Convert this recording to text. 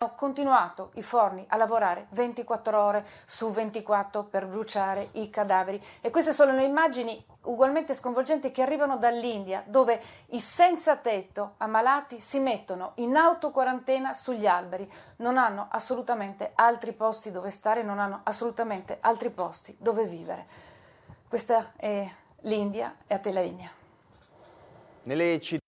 Ho continuato i forni a lavorare 24 ore su 24 per bruciare i cadaveri e queste sono le immagini ugualmente sconvolgenti che arrivano dall'India dove i senza tetto ammalati si mettono in autoquarantena sugli alberi, non hanno assolutamente altri posti dove stare, non hanno assolutamente altri posti dove vivere. Questa è l'India e a te la linea. Nelle città